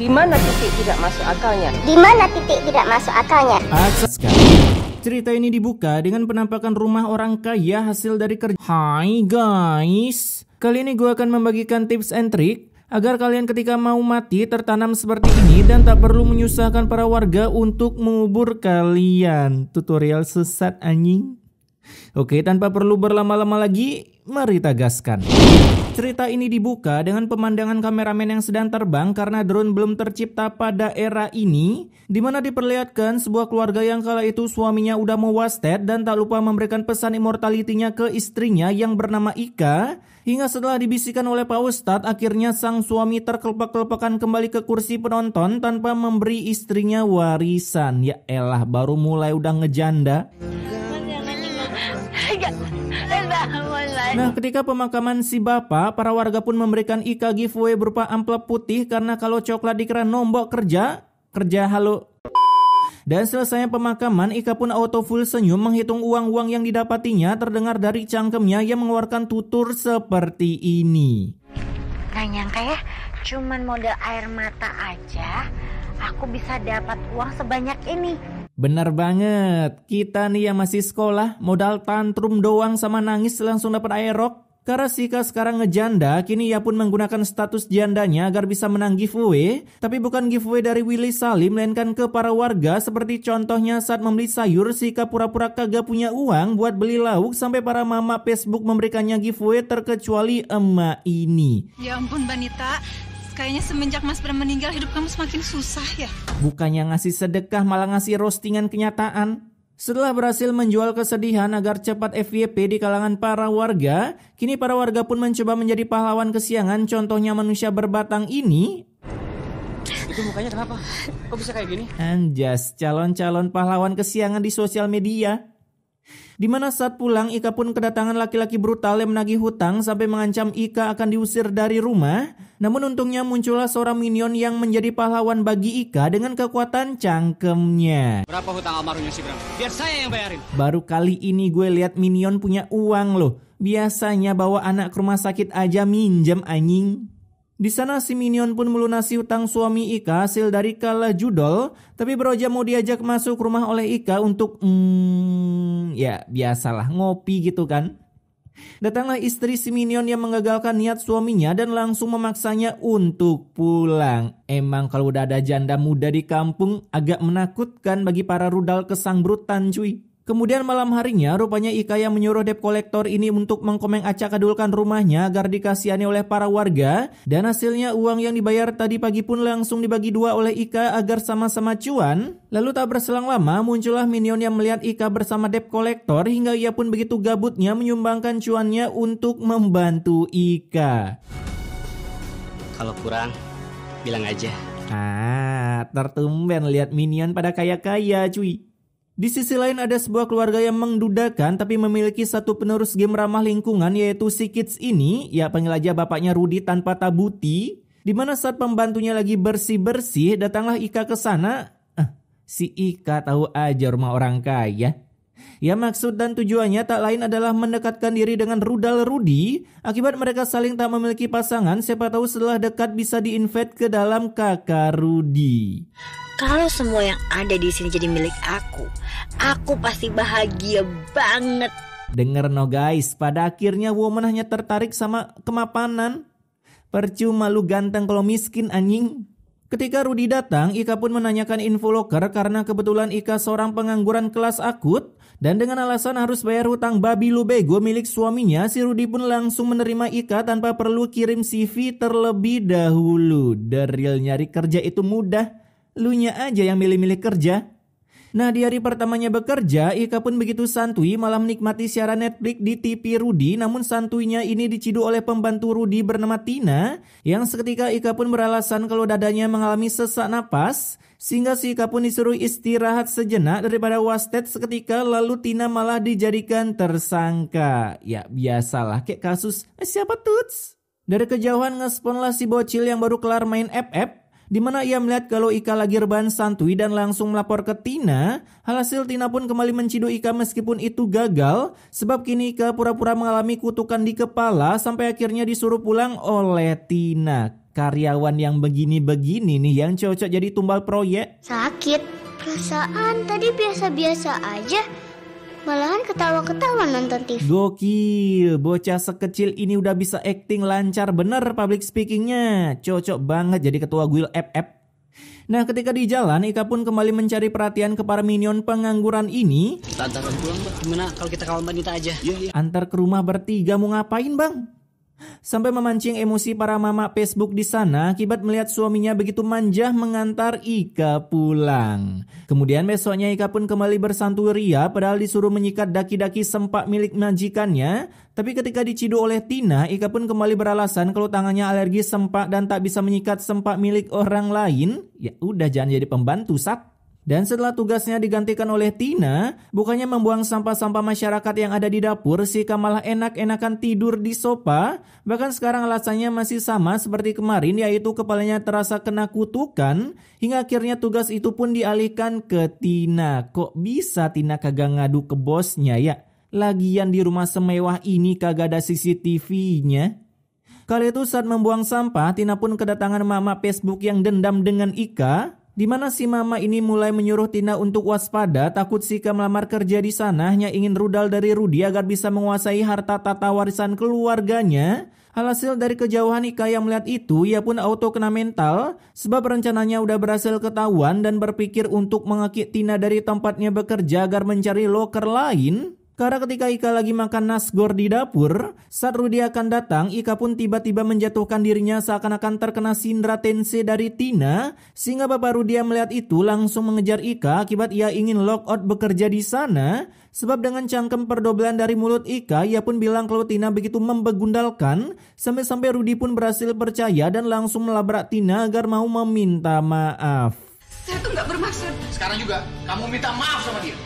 Di mana titik tidak masuk akalnya? Di mana titik tidak masuk akalnya? Asas Cerita ini dibuka dengan penampakan rumah orang kaya hasil dari kerja. Hai guys, kali ini gue akan membagikan tips and trick agar kalian ketika mau mati tertanam seperti ini dan tak perlu menyusahkan para warga untuk mengubur kalian. Tutorial sesat anjing. Oke, tanpa perlu berlama-lama lagi, mari tagaskan. Cerita ini dibuka dengan pemandangan kameramen yang sedang terbang karena drone belum tercipta pada era ini, di mana diperlihatkan sebuah keluarga yang kala itu suaminya udah mau wasted dan tak lupa memberikan pesan immortality ke istrinya yang bernama Ika, hingga setelah dibisikkan oleh Pak Ustadz, akhirnya sang suami terkelepak-kelepakan kembali ke kursi penonton tanpa memberi istrinya warisan. Ya elah, baru mulai udah ngejanda. Nah, ketika pemakaman si bapak, para warga pun memberikan Ika giveaway berupa amplop putih karena kalau coklat dikira nombok kerja, kerja halo. Dan selesai pemakaman, Ika pun auto full senyum menghitung uang-uang yang didapatinya terdengar dari cangkemnya yang mengeluarkan tutur seperti ini. Gak nyangka ya, cuman modal air mata aja aku bisa dapat uang sebanyak ini. Benar banget, kita nih yang masih sekolah, modal tantrum doang sama nangis langsung dapat aerok. Karena Sika sekarang ngejanda, kini ia pun menggunakan status jandanya agar bisa menang giveaway. Tapi bukan giveaway dari Willy Salim, melainkan ke para warga seperti contohnya saat membeli sayur, Sika pura-pura kagak punya uang buat beli lauk sampai para mama Facebook memberikannya giveaway terkecuali emak ini. Ya ampun Banita, Kayaknya semenjak Mas Bram meninggal hidup kamu semakin susah ya. Bukannya ngasih sedekah malah ngasih roastingan kenyataan. Setelah berhasil menjual kesedihan agar cepat FYP di kalangan para warga, kini para warga pun mencoba menjadi pahlawan kesiangan contohnya manusia berbatang ini. Itu mukanya kenapa? Kok bisa kayak gini? Anjas, calon-calon pahlawan kesiangan di sosial media. Di mana saat pulang Ika pun kedatangan laki-laki brutal yang menagih hutang sampai mengancam Ika akan diusir dari rumah. Namun untungnya muncullah seorang minion yang menjadi pahlawan bagi Ika dengan kekuatan cangkemnya. Berapa hutang almarhumnya si Bram? Biar saya yang bayarin. Baru kali ini gue lihat minion punya uang loh. Biasanya bawa anak ke rumah sakit aja minjem anjing. Di sana si Minion pun melunasi hutang suami Ika hasil dari kalah judol, tapi Broja mau diajak masuk rumah oleh Ika untuk hmm, ya biasalah ngopi gitu kan. Datanglah istri si Minion yang menggagalkan niat suaminya dan langsung memaksanya untuk pulang. Emang kalau udah ada janda muda di kampung agak menakutkan bagi para rudal kesangbrutan cuy. Kemudian malam harinya rupanya Ikaya menyuruh debt collector ini untuk mengkomeng acak adulkan rumahnya agar dikasihani oleh para warga dan hasilnya uang yang dibayar tadi pagi pun langsung dibagi dua oleh Ika agar sama-sama cuan. Lalu tak berselang lama muncullah minion yang melihat Ika bersama debt collector hingga ia pun begitu gabutnya menyumbangkan cuannya untuk membantu Ika. Kalau kurang, bilang aja. Ah, tertumben lihat minion pada kaya-kaya cuy. Di sisi lain ada sebuah keluarga yang mengdudakan tapi memiliki satu penerus game ramah lingkungan yaitu si Kids ini, ya panggil aja bapaknya Rudy tanpa tabuti, di mana saat pembantunya lagi bersih-bersih datanglah Ika ke sana. Eh, si Ika tahu aja rumah orang kaya. Ya maksud dan tujuannya tak lain adalah mendekatkan diri dengan rudal Rudi akibat mereka saling tak memiliki pasangan siapa tahu setelah dekat bisa diinvite ke dalam kakak Rudi. Kalau semua yang ada di sini jadi milik aku, aku pasti bahagia banget. Dengar no guys, pada akhirnya woman hanya tertarik sama kemapanan. Percuma lu ganteng kalau miskin anjing. Ketika Rudi datang, Ika pun menanyakan info loker karena kebetulan Ika seorang pengangguran kelas akut dan dengan alasan harus bayar hutang babi lu bego milik suaminya, si Rudi pun langsung menerima Ika tanpa perlu kirim CV terlebih dahulu. The nyari kerja itu mudah. Lunya aja yang milih-milih kerja. Nah di hari pertamanya bekerja, Ika pun begitu santui malah menikmati siaran Netflix di TV Rudi namun santuinya ini diciduk oleh pembantu Rudi bernama Tina yang seketika Ika pun beralasan kalau dadanya mengalami sesak napas sehingga si Ika pun disuruh istirahat sejenak daripada wasted seketika lalu Tina malah dijadikan tersangka. Ya biasalah kayak kasus eh, siapa tuts? Dari kejauhan ngesponlah si bocil yang baru kelar main FF di mana ia melihat kalau Ika lagi rebahan santuy dan langsung melapor ke Tina. Alhasil Tina pun kembali menciduk Ika meskipun itu gagal, sebab kini Ika pura-pura mengalami kutukan di kepala sampai akhirnya disuruh pulang oleh Tina. Karyawan yang begini-begini nih yang cocok jadi tumbal proyek. Sakit. Perasaan tadi biasa-biasa aja. Malahan ketawa-ketawa nonton TV. Gokil, bocah sekecil ini udah bisa acting lancar bener public speakingnya. Cocok banget jadi ketua guild FF. Nah ketika di jalan Ika pun kembali mencari perhatian ke para minion pengangguran ini Kita antarkan pulang gimana kalau kita kawan wanita aja ya, Antar ke rumah bertiga mau ngapain bang? Sampai memancing emosi para mama Facebook di sana akibat melihat suaminya begitu manja mengantar Ika pulang. Kemudian besoknya Ika pun kembali bersanturia padahal disuruh menyikat daki-daki sempak milik majikannya. Tapi ketika diciduk oleh Tina, Ika pun kembali beralasan kalau tangannya alergi sempak dan tak bisa menyikat sempak milik orang lain. Ya udah jangan jadi pembantu, sat dan setelah tugasnya digantikan oleh Tina, bukannya membuang sampah-sampah masyarakat yang ada di dapur, Sika malah enak-enakan tidur di sofa. Bahkan sekarang alasannya masih sama seperti kemarin, yaitu kepalanya terasa kena kutukan. Hingga akhirnya tugas itu pun dialihkan ke Tina. Kok bisa Tina kagak ngadu ke bosnya ya? Lagian di rumah semewah ini kagak ada CCTV-nya. Kali itu saat membuang sampah, Tina pun kedatangan mama Facebook yang dendam dengan Ika. Di mana si mama ini mulai menyuruh Tina untuk waspada takut Sika melamar kerja di sana hanya ingin rudal dari Rudi agar bisa menguasai harta tata warisan keluarganya. Alhasil dari kejauhan Ika yang melihat itu, ia pun auto kena mental sebab rencananya udah berhasil ketahuan dan berpikir untuk mengekik Tina dari tempatnya bekerja agar mencari loker lain. Karena ketika Ika lagi makan nasgor di dapur, saat Rudy akan datang, Ika pun tiba-tiba menjatuhkan dirinya seakan-akan terkena sindra tense dari Tina, sehingga Bapak Rudy melihat itu langsung mengejar Ika akibat ia ingin lock out bekerja di sana, sebab dengan cangkem perdobelan dari mulut Ika, ia pun bilang kalau Tina begitu membegundalkan, sampai-sampai Rudy pun berhasil percaya dan langsung melabrak Tina agar mau meminta maaf. Saya tuh nggak bermaksud. Sekarang juga kamu minta maaf sama dia.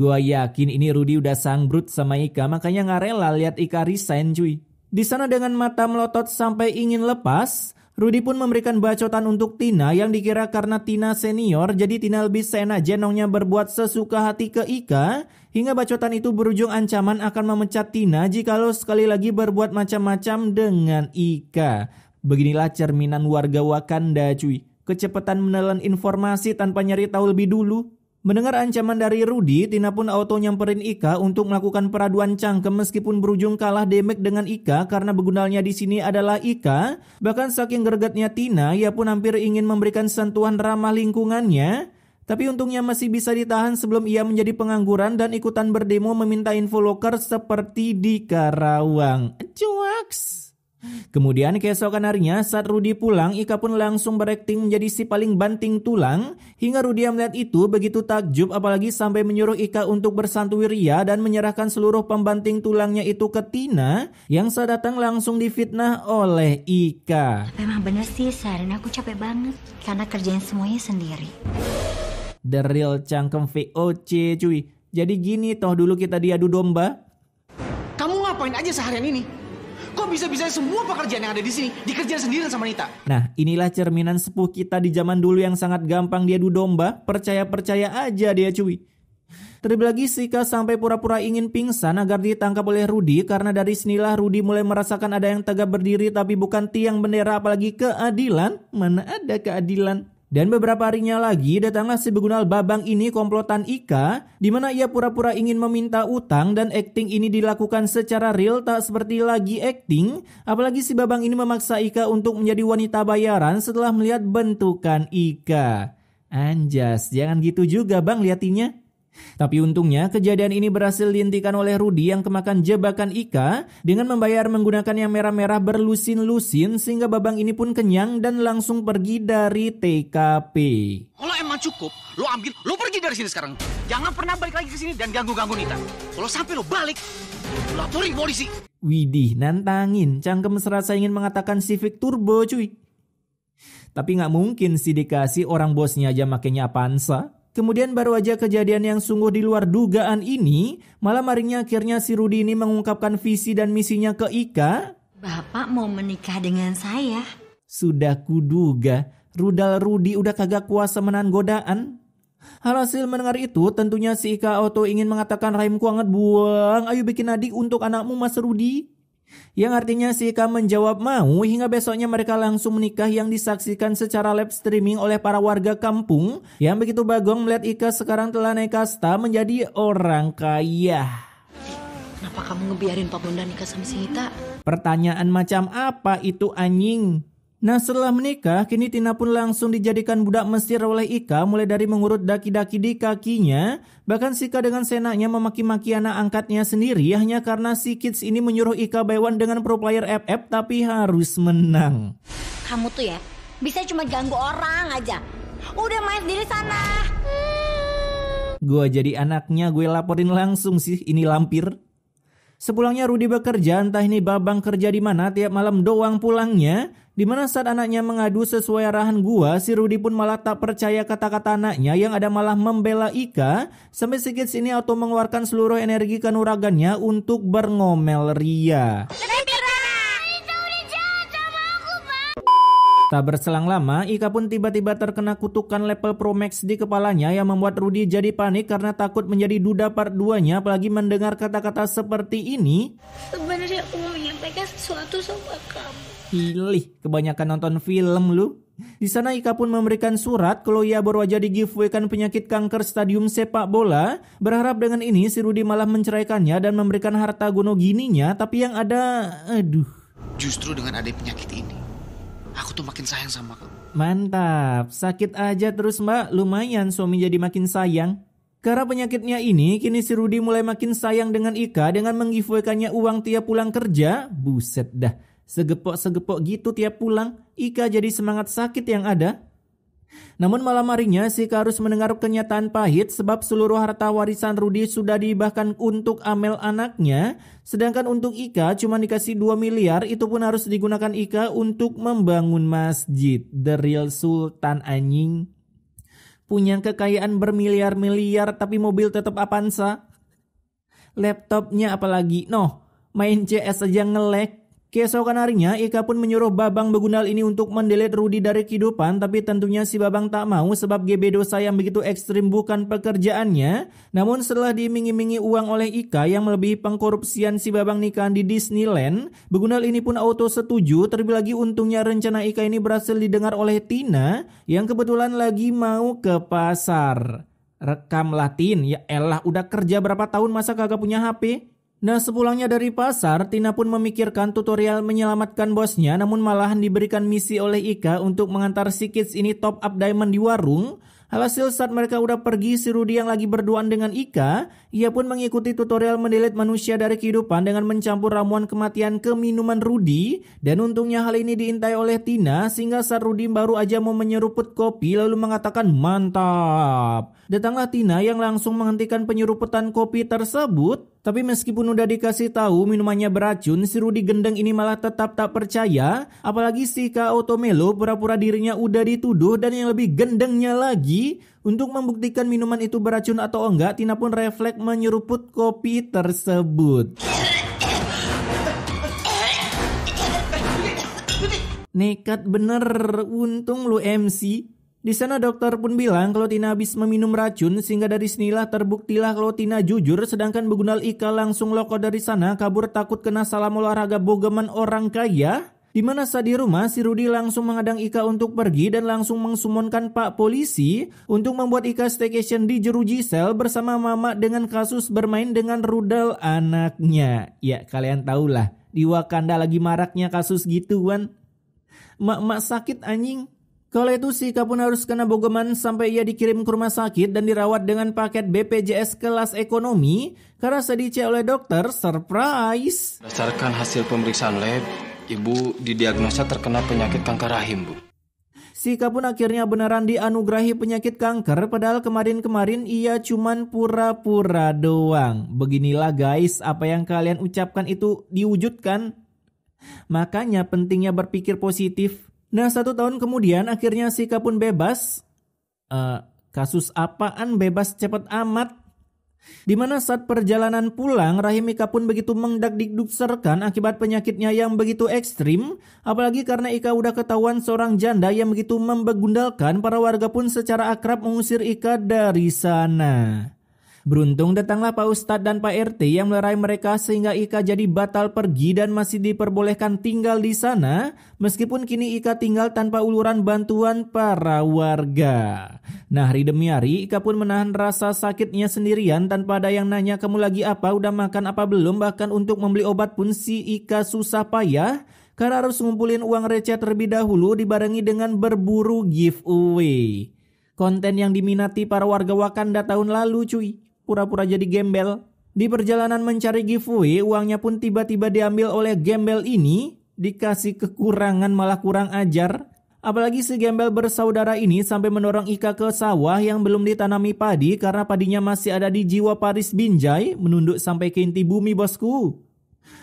Gua yakin ini Rudy udah sangbrut sama Ika makanya nggak rela lihat Ika resign cuy. Di sana dengan mata melotot sampai ingin lepas, Rudy pun memberikan bacotan untuk Tina yang dikira karena Tina senior jadi Tina lebih sena jenongnya berbuat sesuka hati ke Ika hingga bacotan itu berujung ancaman akan memecat Tina jika lo sekali lagi berbuat macam-macam dengan Ika. Beginilah cerminan warga Wakanda cuy, kecepatan menelan informasi tanpa nyari tahu lebih dulu. Mendengar ancaman dari Rudy, Tina pun auto nyamperin Ika untuk melakukan peraduan cangkem meskipun berujung kalah Demek dengan Ika karena begundalnya di sini adalah Ika. Bahkan saking gregetnya Tina, ia pun hampir ingin memberikan sentuhan ramah lingkungannya. Tapi untungnya masih bisa ditahan sebelum ia menjadi pengangguran dan ikutan berdemo meminta info loker seperti di Karawang. Cuaks! Kemudian keesokan harinya saat Rudi pulang, Ika pun langsung berakting menjadi si paling banting tulang. Hingga Rudi yang melihat itu begitu takjub apalagi sampai menyuruh Ika untuk bersantuwiria dan menyerahkan seluruh pembanting tulangnya itu ke Tina yang saat datang langsung difitnah oleh Ika. Tapi emang bener sih seharian aku capek banget karena kerjain semuanya sendiri. The real cangkem VOC cuy. Jadi gini toh dulu kita diadu domba. Kamu ngapain aja seharian ini? bisa-bisa semua pekerjaan yang ada di sini dikerjain sendiri sama Nita. Nah, inilah cerminan sepuh kita di zaman dulu yang sangat gampang diadu domba, percaya-percaya aja dia cuy. Terlebih lagi Sika sampai pura-pura ingin pingsan agar ditangkap oleh Rudi karena dari sinilah Rudi mulai merasakan ada yang tegak berdiri tapi bukan tiang bendera apalagi keadilan. Mana ada keadilan? Dan beberapa harinya lagi datanglah si begunal babang ini komplotan Ika di mana ia pura-pura ingin meminta utang dan acting ini dilakukan secara real tak seperti lagi acting, apalagi si babang ini memaksa Ika untuk menjadi wanita bayaran setelah melihat bentukan Ika. Anjas, jangan gitu juga bang liatinya. Tapi untungnya kejadian ini berhasil dihentikan oleh Rudy yang kemakan jebakan Ika dengan membayar menggunakan yang merah-merah berlusin-lusin sehingga Babang ini pun kenyang dan langsung pergi dari TKP. Kalau emang cukup, lo ambil, lo pergi dari sini sekarang. Jangan pernah balik lagi ke sini dan ganggu-ganggu Nita. Kalau sampai lo balik, laporin polisi. Widih, nantangin. Cangkem serasa ingin mengatakan Civic Turbo cuy. Tapi nggak mungkin sih dikasih orang bosnya aja makainya Avanza. Kemudian baru aja kejadian yang sungguh di luar dugaan ini, malam harinya akhirnya si Rudi ini mengungkapkan visi dan misinya ke Ika. Bapak mau menikah dengan saya. Sudah kuduga, rudal Rudi udah kagak kuasa menahan godaan. Hasil mendengar itu, tentunya si Ika Oto ingin mengatakan rahimku kuanget buang, ayo bikin adik untuk anakmu Mas Rudi. Yang artinya si Ika menjawab mau hingga besoknya mereka langsung menikah yang disaksikan secara live streaming oleh para warga kampung. Yang begitu Bagong melihat Ika sekarang telah naik kasta menjadi orang kaya. Kenapa kamu ngebiarin Pak Bondan nikah sama si Ita? Pertanyaan macam apa itu anjing? Nah setelah menikah, kini Tina pun langsung dijadikan budak Mesir oleh Ika mulai dari mengurut daki-daki di kakinya. Bahkan Sika dengan senaknya memaki-maki anak angkatnya sendiri hanya karena si kids ini menyuruh Ika bayuan dengan pro player FF tapi harus menang. Kamu tuh ya, bisa cuma ganggu orang aja. Udah main sendiri sana. Gue jadi anaknya, gue laporin langsung sih ini lampir. Sepulangnya Rudi bekerja, entah ini babang kerja di mana, tiap malam doang pulangnya. Di mana saat anaknya mengadu sesuai arahan gua, si Rudy pun malah tak percaya kata-kata anaknya yang ada malah membela Ika sampai si kids ini auto mengeluarkan seluruh energi kanuragannya untuk bergomel Ria. Tak berselang lama, Ika pun tiba-tiba terkena kutukan level Pro Max di kepalanya yang membuat Rudy jadi panik karena takut menjadi duda part 2-nya apalagi mendengar kata-kata seperti ini. Sebenarnya aku mau menyampaikan sesuatu sama kamu pilih kebanyakan nonton film lu. Di sana Ika pun memberikan surat kalau ia berwajah di giveaway kan penyakit kanker stadium sepak bola. Berharap dengan ini si Rudi malah menceraikannya dan memberikan harta gono gininya tapi yang ada aduh. Justru dengan ada penyakit ini aku tuh makin sayang sama kamu. Mantap, sakit aja terus mbak, lumayan suami jadi makin sayang. Karena penyakitnya ini, kini si Rudi mulai makin sayang dengan Ika dengan menggiveaway uang tiap pulang kerja. Buset dah, Segepok-segepok gitu tiap pulang, Ika jadi semangat sakit yang ada. Namun malam harinya, Ika harus mendengar kenyataan pahit sebab seluruh harta warisan Rudi sudah dibahkan untuk Amel anaknya. Sedangkan untuk Ika cuma dikasih 2 miliar, itu pun harus digunakan Ika untuk membangun masjid. The real Sultan anjing. Punya kekayaan bermiliar-miliar tapi mobil tetap Avanza. Laptopnya apalagi, noh main CS aja ngelek. Keesokan harinya, Ika pun menyuruh Babang Begunal ini untuk mendelete Rudi dari kehidupan, tapi tentunya si Babang tak mau sebab GB dosa yang begitu ekstrim bukan pekerjaannya. Namun setelah dimingi-mingi uang oleh Ika yang melebihi pengkorupsian si Babang nikahan di Disneyland, Begunal ini pun auto setuju, terlebih lagi untungnya rencana Ika ini berhasil didengar oleh Tina yang kebetulan lagi mau ke pasar. Rekam Latin, ya elah udah kerja berapa tahun masa kagak punya HP? Nah, sepulangnya dari pasar, Tina pun memikirkan tutorial menyelamatkan bosnya, namun malahan diberikan misi oleh Ika untuk mengantar si kids ini top up diamond di warung. Alhasil saat mereka udah pergi, si Rudy yang lagi berduaan dengan Ika, ia pun mengikuti tutorial mendelit manusia dari kehidupan dengan mencampur ramuan kematian ke minuman Rudy. Dan untungnya hal ini diintai oleh Tina, sehingga saat Rudy baru aja mau menyeruput kopi lalu mengatakan mantap. Datanglah Tina yang langsung menghentikan penyeruputan kopi tersebut tapi meskipun udah dikasih tahu minumannya beracun, si Rudy Gendeng ini malah tetap tak percaya. Apalagi si Kak Otomelo pura-pura dirinya udah dituduh dan yang lebih gendengnya lagi. Untuk membuktikan minuman itu beracun atau enggak, Tina pun refleks menyeruput kopi tersebut. Nekat bener, untung lu MC. Di sana dokter pun bilang kalau Tina habis meminum racun sehingga dari sinilah terbuktilah kalau Tina jujur sedangkan Begundal Ika langsung loko dari sana kabur takut kena salam olahraga bogeman orang kaya. Di mana saat di rumah si Rudi langsung mengadang Ika untuk pergi dan langsung mengsumonkan pak polisi untuk membuat Ika staycation di jeruji sel bersama mama dengan kasus bermain dengan rudal anaknya. Ya kalian tahulah di Wakanda lagi maraknya kasus gituan. Mak-mak sakit anjing. Kala itu Sika pun harus kena bogeman sampai ia dikirim ke rumah sakit dan dirawat dengan paket BPJS kelas ekonomi karena sedicek oleh dokter surprise. Berdasarkan hasil pemeriksaan lab, ibu didiagnosa terkena penyakit kanker rahim, Bu. Sika pun akhirnya beneran dianugerahi penyakit kanker padahal kemarin-kemarin ia cuman pura-pura doang. Beginilah guys, apa yang kalian ucapkan itu diwujudkan. Makanya pentingnya berpikir positif Nah, satu tahun kemudian akhirnya Sika pun bebas. Uh, kasus apaan bebas cepat amat? Dimana saat perjalanan pulang, Rahim Ika pun begitu mengdak serkan akibat penyakitnya yang begitu ekstrim. Apalagi karena Ika udah ketahuan seorang janda yang begitu membegundalkan, para warga pun secara akrab mengusir Ika dari sana. Beruntung datanglah Pak Ustadz dan Pak RT yang melerai mereka sehingga Ika jadi batal pergi dan masih diperbolehkan tinggal di sana meskipun kini Ika tinggal tanpa uluran bantuan para warga. Nah hari demi hari Ika pun menahan rasa sakitnya sendirian tanpa ada yang nanya kamu lagi apa, udah makan apa belum bahkan untuk membeli obat pun si Ika susah payah karena harus ngumpulin uang receh terlebih dahulu dibarengi dengan berburu giveaway. Konten yang diminati para warga Wakanda tahun lalu cuy pura-pura jadi gembel. Di perjalanan mencari giveaway, uangnya pun tiba-tiba diambil oleh gembel ini, dikasih kekurangan malah kurang ajar. Apalagi si gembel bersaudara ini sampai mendorong Ika ke sawah yang belum ditanami padi karena padinya masih ada di jiwa Paris Binjai, menunduk sampai ke inti bumi bosku.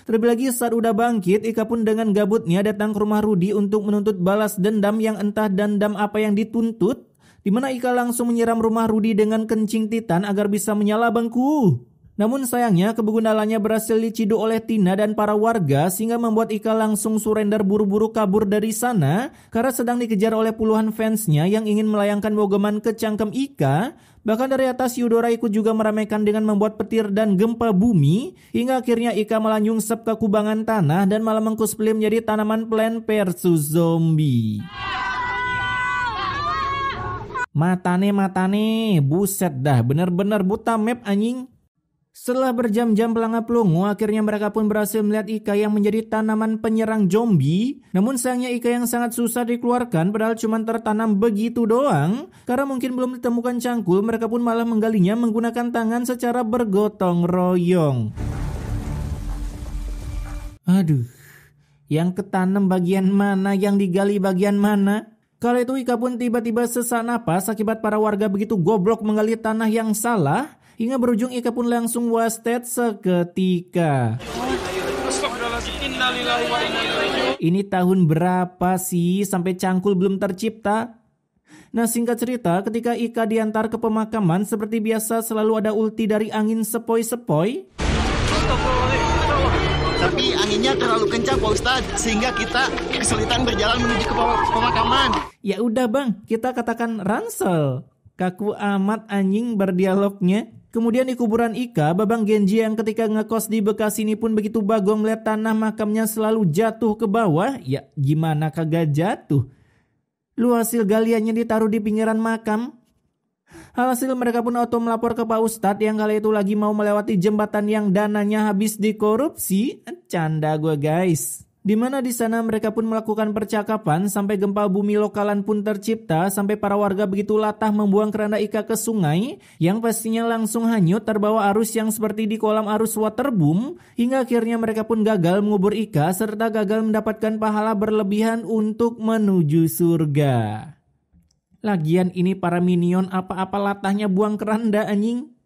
Terlebih lagi saat udah bangkit, Ika pun dengan gabutnya datang ke rumah Rudi untuk menuntut balas dendam yang entah dendam apa yang dituntut di mana Ika langsung menyiram rumah Rudi dengan kencing titan agar bisa menyala bangku. Namun sayangnya kebegundalannya berhasil diciduk oleh Tina dan para warga sehingga membuat Ika langsung surrender buru-buru kabur dari sana karena sedang dikejar oleh puluhan fansnya yang ingin melayangkan bogeman ke cangkem Ika. Bahkan dari atas Yudora ikut juga meramaikan dengan membuat petir dan gempa bumi hingga akhirnya Ika melanjung sep ke kubangan tanah dan malah mengkusplim menjadi tanaman plan versus zombie. Matane matane, buset dah, bener-bener buta map anjing. Setelah berjam-jam pelangap-lungu, akhirnya mereka pun berhasil melihat Ika yang menjadi tanaman penyerang zombie. Namun sayangnya Ika yang sangat susah dikeluarkan padahal cuma tertanam begitu doang. Karena mungkin belum ditemukan cangkul, mereka pun malah menggalinya menggunakan tangan secara bergotong royong. Aduh, yang ketanam bagian mana, yang digali bagian mana? Kala itu Ika pun tiba-tiba sesak napas akibat para warga begitu goblok menggali tanah yang salah hingga berujung Ika pun langsung wasted seketika. Ini tahun berapa sih sampai cangkul belum tercipta? Nah singkat cerita ketika Ika diantar ke pemakaman seperti biasa selalu ada ulti dari angin sepoi-sepoi anginnya terlalu kencang Pak Ustadz sehingga kita kesulitan berjalan menuju ke pemakaman. Ya udah Bang, kita katakan ransel. Kaku amat anjing berdialognya. Kemudian di kuburan Ika, Babang Genji yang ketika ngekos di Bekasi ini pun begitu bagong melihat tanah makamnya selalu jatuh ke bawah. Ya gimana kagak jatuh? Lu hasil galiannya ditaruh di pinggiran makam, hasil mereka pun auto melapor ke Pak Ustadz yang kali itu lagi mau melewati jembatan yang dananya habis dikorupsi. Canda gue guys. Dimana di sana mereka pun melakukan percakapan sampai gempa bumi lokalan pun tercipta sampai para warga begitu latah membuang keranda ika ke sungai yang pastinya langsung hanyut terbawa arus yang seperti di kolam arus waterboom hingga akhirnya mereka pun gagal mengubur ika serta gagal mendapatkan pahala berlebihan untuk menuju surga. Lagian ini para minion apa-apa latahnya buang keranda anjing.